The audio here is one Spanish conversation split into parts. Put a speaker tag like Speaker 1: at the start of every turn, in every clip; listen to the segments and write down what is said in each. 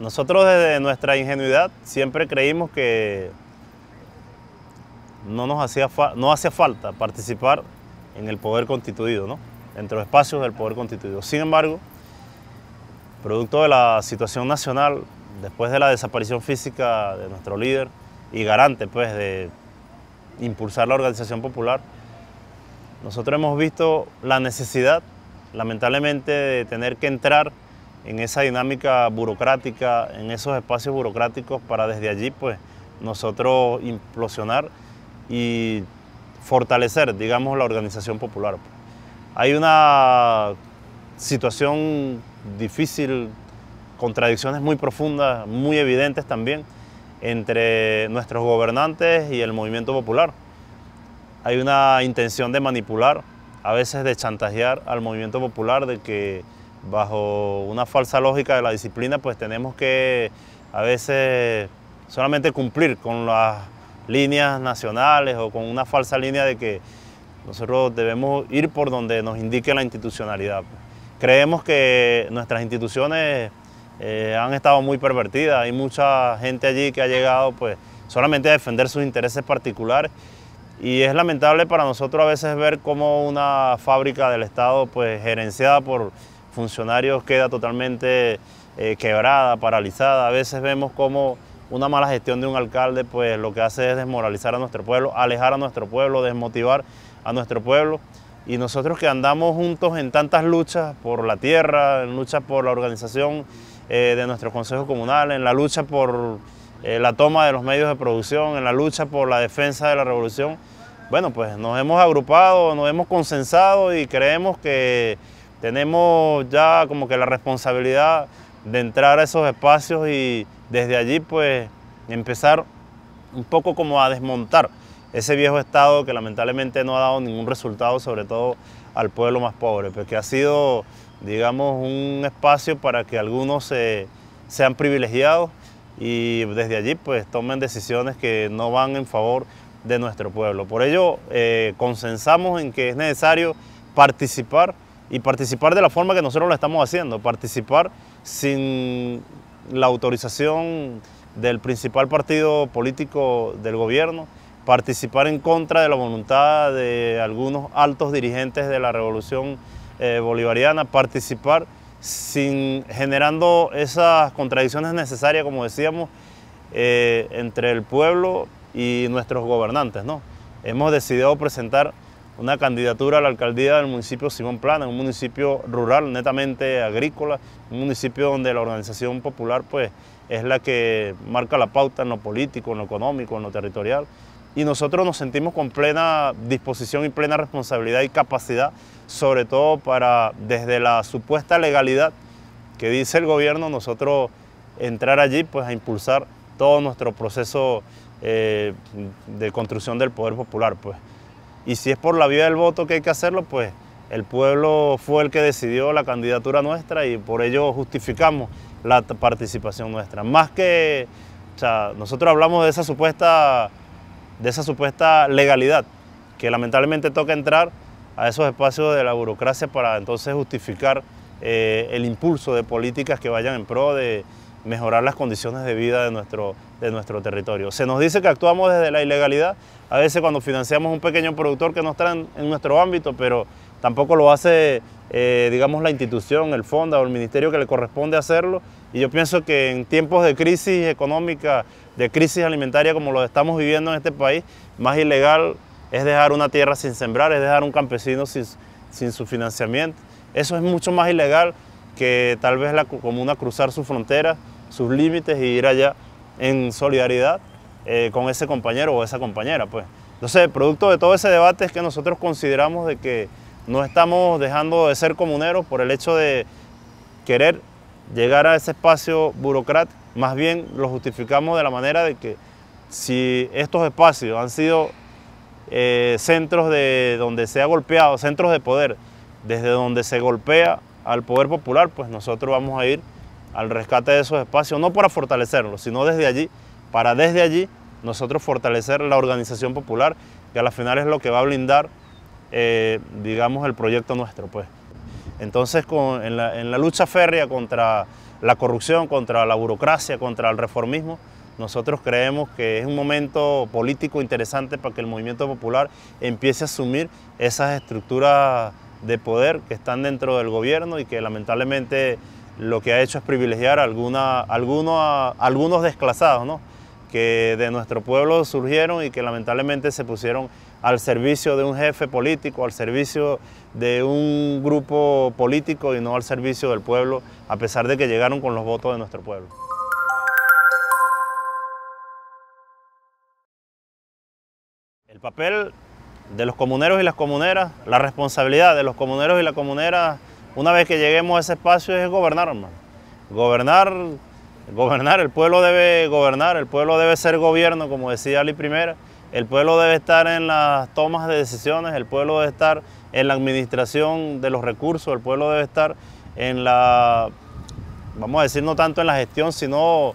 Speaker 1: Nosotros desde nuestra ingenuidad siempre creímos que no nos hacía, no hacía falta participar en el poder constituido, ¿no? entre los espacios del poder constituido. Sin embargo, producto de la situación nacional, después de la desaparición física de nuestro líder y garante pues, de impulsar la organización popular, nosotros hemos visto la necesidad, lamentablemente, de tener que entrar en esa dinámica burocrática, en esos espacios burocráticos para desde allí pues nosotros implosionar y fortalecer, digamos, la organización popular. Hay una situación difícil, contradicciones muy profundas, muy evidentes también, entre nuestros gobernantes y el movimiento popular. Hay una intención de manipular, a veces de chantajear al movimiento popular, de que bajo una falsa lógica de la disciplina, pues tenemos que a veces solamente cumplir con las líneas nacionales o con una falsa línea de que nosotros debemos ir por donde nos indique la institucionalidad. Pues. Creemos que nuestras instituciones eh, han estado muy pervertidas, hay mucha gente allí que ha llegado pues, solamente a defender sus intereses particulares y es lamentable para nosotros a veces ver cómo una fábrica del Estado pues, gerenciada por funcionarios queda totalmente eh, quebrada, paralizada. A veces vemos como una mala gestión de un alcalde pues lo que hace es desmoralizar a nuestro pueblo, alejar a nuestro pueblo, desmotivar a nuestro pueblo. Y nosotros que andamos juntos en tantas luchas por la tierra, en lucha por la organización eh, de nuestro Consejo Comunal, en la lucha por eh, la toma de los medios de producción, en la lucha por la defensa de la revolución, bueno, pues nos hemos agrupado, nos hemos consensado y creemos que tenemos ya como que la responsabilidad de entrar a esos espacios y desde allí pues empezar un poco como a desmontar ese viejo Estado que lamentablemente no ha dado ningún resultado, sobre todo al pueblo más pobre, porque pues, ha sido, digamos, un espacio para que algunos sean privilegiados y desde allí pues tomen decisiones que no van en favor de nuestro pueblo. Por ello, eh, consensamos en que es necesario participar y participar de la forma que nosotros lo estamos haciendo, participar sin la autorización del principal partido político del gobierno, participar en contra de la voluntad de algunos altos dirigentes de la revolución eh, bolivariana, participar sin generando esas contradicciones necesarias, como decíamos, eh, entre el pueblo y nuestros gobernantes. ¿no? Hemos decidido presentar una candidatura a la alcaldía del municipio Simón Plana, un municipio rural, netamente agrícola, un municipio donde la organización popular pues, es la que marca la pauta en lo político, en lo económico, en lo territorial. Y nosotros nos sentimos con plena disposición y plena responsabilidad y capacidad, sobre todo para, desde la supuesta legalidad que dice el gobierno, nosotros entrar allí pues, a impulsar todo nuestro proceso eh, de construcción del poder popular. Pues y si es por la vía del voto que hay que hacerlo, pues el pueblo fue el que decidió la candidatura nuestra y por ello justificamos la participación nuestra. Más que, o sea, nosotros hablamos de esa supuesta, de esa supuesta legalidad que lamentablemente toca entrar a esos espacios de la burocracia para entonces justificar eh, el impulso de políticas que vayan en pro de, mejorar las condiciones de vida de nuestro, de nuestro territorio. Se nos dice que actuamos desde la ilegalidad, a veces cuando financiamos un pequeño productor que no está en, nuestro ámbito, pero tampoco lo hace, eh, digamos, la institución, el fondo o el ministerio que le corresponde hacerlo. Y yo pienso que en tiempos de crisis económica, de crisis alimentaria como lo estamos viviendo en este país, más ilegal es dejar una tierra sin sembrar, es dejar un campesino sin, sin su financiamiento. Eso es mucho más ilegal que tal vez la comuna cruzar sus fronteras, sus límites y ir allá en solidaridad eh, con ese compañero o esa compañera. Pues. Entonces, producto de todo ese debate es que nosotros consideramos de que no estamos dejando de ser comuneros por el hecho de querer llegar a ese espacio burocrático, más bien lo justificamos de la manera de que si estos espacios han sido eh, centros de donde se ha golpeado, centros de poder, desde donde se golpea al poder popular, pues nosotros vamos a ir al rescate de esos espacios, no para fortalecerlos, sino desde allí, para desde allí nosotros fortalecer la organización popular, que a la final es lo que va a blindar, eh, digamos, el proyecto nuestro. Pues. Entonces, en, la, en la lucha férrea contra la corrupción, contra la burocracia, contra el reformismo, nosotros creemos que es un momento político interesante para que el movimiento popular empiece a asumir esas estructuras de poder que están dentro del gobierno y que lamentablemente lo que ha hecho es privilegiar alguna, algunos desclasados, que de nuestro pueblo surgieron y que lamentablemente se pusieron al servicio de un jefe político, al servicio de un grupo político y no al servicio del pueblo, a pesar de que llegaron con los votos de nuestro pueblo. El papel de los comuneros y las comuneras, la responsabilidad de los comuneros y las comuneras, una vez que lleguemos a ese espacio, es gobernar, hermano. Gobernar, gobernar, el pueblo debe gobernar, el pueblo debe ser gobierno, como decía Ali Primera, el pueblo debe estar en las tomas de decisiones, el pueblo debe estar en la administración de los recursos, el pueblo debe estar en la, vamos a decir, no tanto en la gestión, sino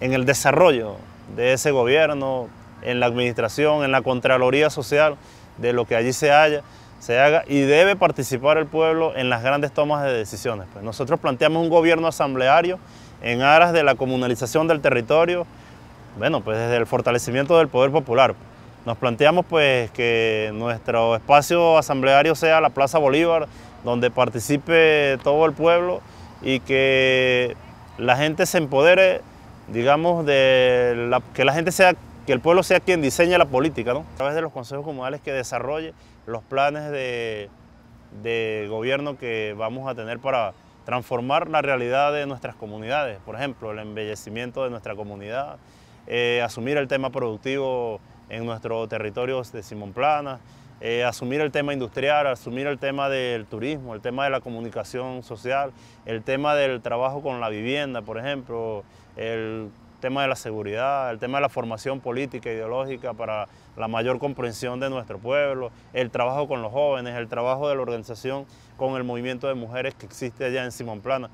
Speaker 1: en el desarrollo de ese gobierno, en la administración, en la Contraloría Social, de lo que allí se haya, se haga y debe participar el pueblo en las grandes tomas de decisiones. Pues nosotros planteamos un gobierno asambleario en aras de la comunalización del territorio, bueno, pues desde el fortalecimiento del poder popular. Nos planteamos pues que nuestro espacio asambleario sea la Plaza Bolívar, donde participe todo el pueblo y que la gente se empodere, digamos, de que la gente sea que el pueblo sea quien diseñe la política, ¿no? A través de los consejos comunales que desarrolle los planes de, gobierno que vamos a tener para transformar la realidad de nuestras comunidades, por ejemplo, el embellecimiento de nuestra comunidad, eh, asumir el tema productivo en nuestro territorio de Simón Plana, eh, asumir el tema industrial, asumir el tema del turismo, el tema de la comunicación social, el tema del trabajo con la vivienda, por ejemplo, el tema de la seguridad, el tema de la formación política e ideológica para la mayor comprensión de nuestro pueblo, el trabajo con los jóvenes, el trabajo de la organización con el movimiento de mujeres que existe allá en Simón Plana.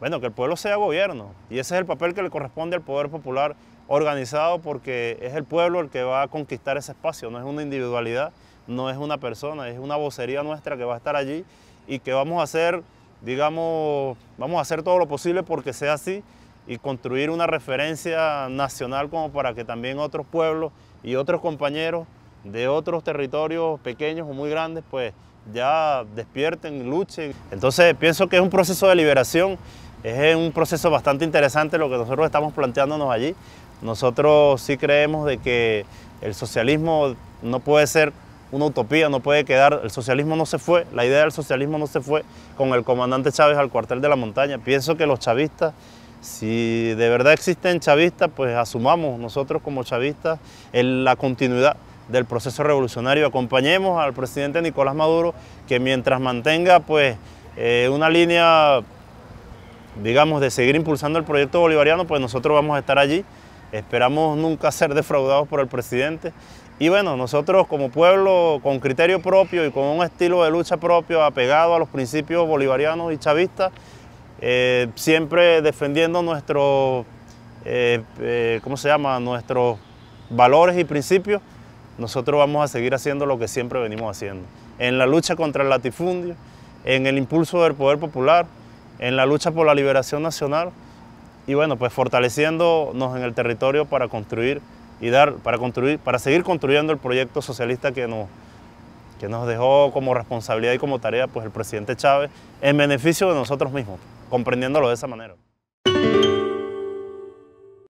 Speaker 1: Bueno, que el pueblo sea gobierno y ese es el papel que le corresponde al poder popular organizado porque es el pueblo el que va a conquistar ese espacio, no es una individualidad, no es una persona, es una vocería nuestra que va a estar allí y que vamos a hacer, digamos, vamos a hacer todo lo posible porque sea así y construir una referencia nacional como para que también otros pueblos y otros compañeros de otros territorios pequeños o muy grandes, pues ya despierten, luchen. Entonces pienso que es un proceso de liberación, es un proceso bastante interesante lo que nosotros estamos planteándonos allí. Nosotros sí creemos de que el socialismo no puede ser una utopía, no puede quedar, el socialismo no se fue, la idea del socialismo no se fue con el comandante Chávez al cuartel de la montaña. Pienso que los chavistas si de verdad existen chavistas, pues asumamos nosotros como chavistas en la continuidad del proceso revolucionario. Acompañemos al presidente Nicolás Maduro, que mientras mantenga pues, eh, una línea, digamos, de seguir impulsando el proyecto bolivariano, pues nosotros vamos a estar allí. Esperamos nunca ser defraudados por el presidente. Y bueno, nosotros como pueblo, con criterio propio y con un estilo de lucha propio apegado a los principios bolivarianos y chavistas, eh, siempre defendiendo nuestros, eh, eh, ¿cómo se llama? Nuestros valores y principios, nosotros vamos a seguir haciendo lo que siempre venimos haciendo. En la lucha contra el latifundio, en el impulso del poder popular, en la lucha por la liberación nacional y bueno, pues fortaleciéndonos en el territorio para construir y dar, para construir, para seguir construyendo el proyecto socialista que nos, que nos dejó como responsabilidad y como tarea pues el presidente Chávez en beneficio de nosotros mismos comprendiéndolo de esa manera.